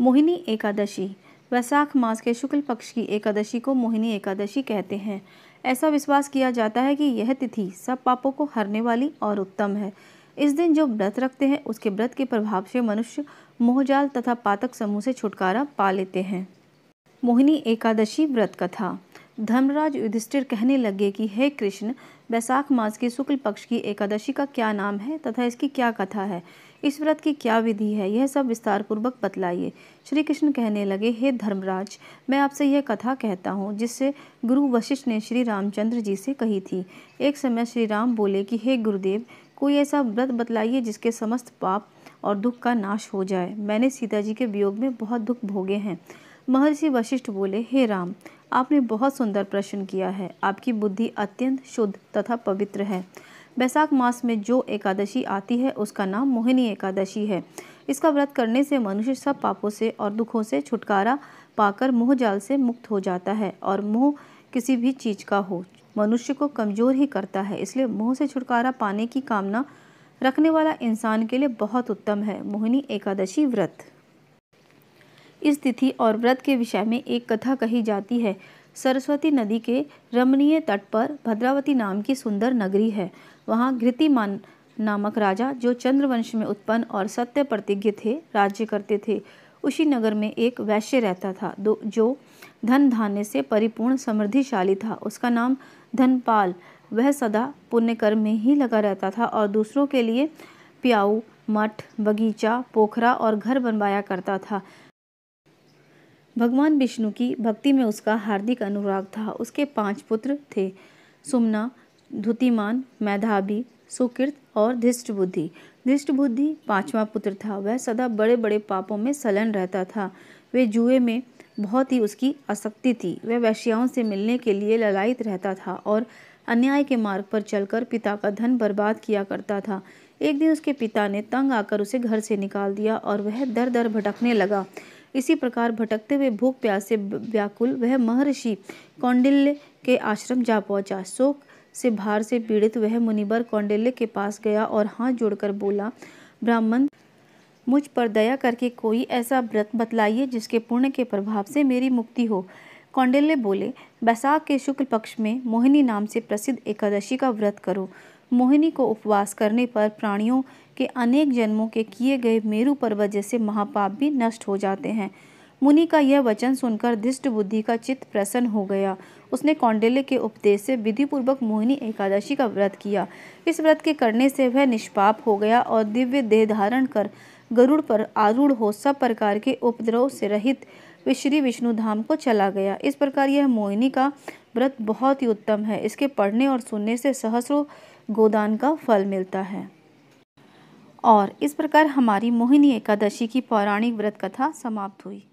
मोहिनी एकादशी वैसाख मास के शुक्ल पक्ष की एकादशी को मोहिनी एकादशी कहते हैं ऐसा विश्वास किया जाता है कि यह तिथि सब पापों को हरने वाली और उत्तम है इस दिन जो व्रत रखते हैं उसके व्रत के प्रभाव से मनुष्य मोहजाल तथा पातक समूह से छुटकारा पा लेते हैं मोहिनी एकादशी व्रत कथा धर्मराज युधिष्ठिर कहने लगे कि हे कृष्ण बैसाख मास के शुक्ल पक्ष की एकादशी का क्या नाम है तथा इसकी क्या कथा है इस व्रत की क्या विधि है यह सब विस्तार पूर्वक बतलाइए श्री कृष्ण कहने लगे हे धर्मराज मैं आपसे यह कथा कहता हूँ जिससे गुरु वशिष्ठ ने श्री रामचंद्र जी से कही थी एक समय श्री राम बोले कि हे गुरुदेव कोई ऐसा व्रत बतलाइए जिसके समस्त पाप और दुख का नाश हो जाए मैंने सीता जी के वियोग में बहुत दुख भोगे हैं महर्षि वशिष्ठ बोले हे राम आपने बहुत सुंदर प्रश्न किया है आपकी बुद्धि अत्यंत शुद्ध तथा पवित्र है बैसाख मास में जो एकादशी आती है उसका नाम मोहिनी एकादशी है इसका व्रत करने से मनुष्य सब पापों से और दुखों से छुटकारा पाकर मोह जाल से मुक्त हो जाता है और मोह किसी भी चीज़ का हो मनुष्य को कमज़ोर ही करता है इसलिए मोह से छुटकारा पाने की कामना रखने वाला इंसान के लिए बहुत उत्तम है मोहिनी एकादशी व्रत इस तिथि और व्रत के विषय में एक कथा कही जाती है सरस्वती नदी के रमणीय तट पर भद्रावती नाम की सुंदर नगरी है वहाँ घृतिमान नामक राजा जो चंद्रवंश में उत्पन्न और सत्य प्रतिज्ञ थे राज्य करते थे उसी नगर में एक वैश्य रहता था जो धन धान्य से परिपूर्ण समृद्धिशाली था उसका नाम धनपाल वह सदा पुण्यकर्म में ही लगा रहता था और दूसरों के लिए प्याऊ मठ बगीचा पोखरा और घर बनवाया करता था भगवान विष्णु की भक्ति में उसका हार्दिक अनुराग था उसके पांच पुत्र थे सुमना धुतिमान मैधावी सुकृत और धिष्ट बुद्धि धिष्ट बुद्धि पांचवा पुत्र था वह सदा बड़े बड़े पापों में सलन रहता था वे जुए में बहुत ही उसकी आसक्ति थी वह वैश्याओं से मिलने के लिए ललायित रहता था और अन्याय के मार्ग पर चलकर पिता का धन बर्बाद किया करता था एक दिन उसके पिता ने तंग आकर उसे घर से निकाल दिया और वह दर दर भटकने लगा इसी प्रकार भटकते हुए भूख प्यास से व्याकुल वह महर्षि कौंडिल्य के आश्रम जा पहुंचा शोक से भार से पीड़ित वह मुनिबर कौंडिल्य के पास गया और हाथ जोड़कर बोला ब्राह्मण मुझ पर दया करके कोई ऐसा व्रत बतलाइए जिसके पुण्य के प्रभाव से मेरी मुक्ति हो कौंडिल्य बोले बैसाख के शुक्ल पक्ष में मोहिनी नाम से प्रसिद्ध एकादशी का व्रत करो मोहिनी को उपवास करने पर प्राणियों के अनेक जन्मों के किए गए मेरु पर्वत जैसे महापाप भी नष्ट हो जाते हैं मुनि का यह वचन सुनकर धिष्ट बुद्धि का चित्त प्रसन्न हो गया उसने कौंडल्य के उपदेश से विधिपूर्वक मोहिनी एकादशी का व्रत किया इस व्रत के करने से वह निष्पाप हो गया और दिव्य देह धारण कर गरुड़ पर आरूढ़ हो सब प्रकार के उपद्रव से रहित श्री विष्णु धाम को चला गया इस प्रकार यह मोहिनी का व्रत बहुत ही उत्तम है इसके पढ़ने और सुनने से सहस्रों गोदान का फल मिलता है और इस प्रकार हमारी मोहिनी एकादशी की पौराणिक व्रत कथा समाप्त हुई